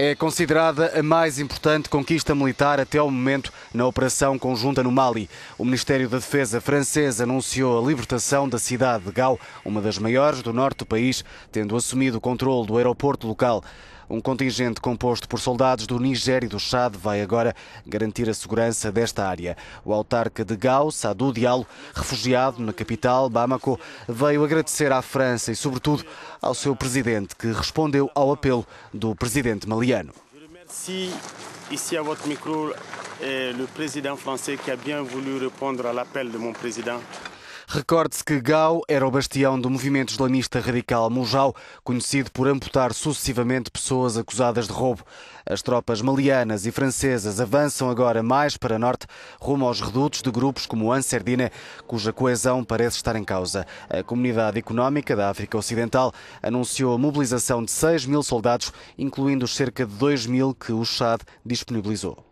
é considerada a mais importante conquista militar até ao momento na operação conjunta no Mali. O Ministério da Defesa francês anunciou a libertação da cidade de Gao, uma das maiores do norte do país, tendo assumido o controle do aeroporto local. Um contingente composto por soldados do Niger e do Chad vai agora garantir a segurança desta área. O autarca de Gao, Sadou Diallo, refugiado na capital, Bamako, veio agradecer à França e, sobretudo, ao seu presidente, que respondeu ao apelo do presidente maliano. Merci ici à votre micro le président français qui a bien voulu répondre à l'appel de mon président Recorde-se que Gao era o bastião do movimento islamista radical Mujau, conhecido por amputar sucessivamente pessoas acusadas de roubo. As tropas malianas e francesas avançam agora mais para norte, rumo aos redutos de grupos como Anserdine, cuja coesão parece estar em causa. A Comunidade Económica da África Ocidental anunciou a mobilização de 6 mil soldados, incluindo os cerca de 2 mil que o Chad disponibilizou.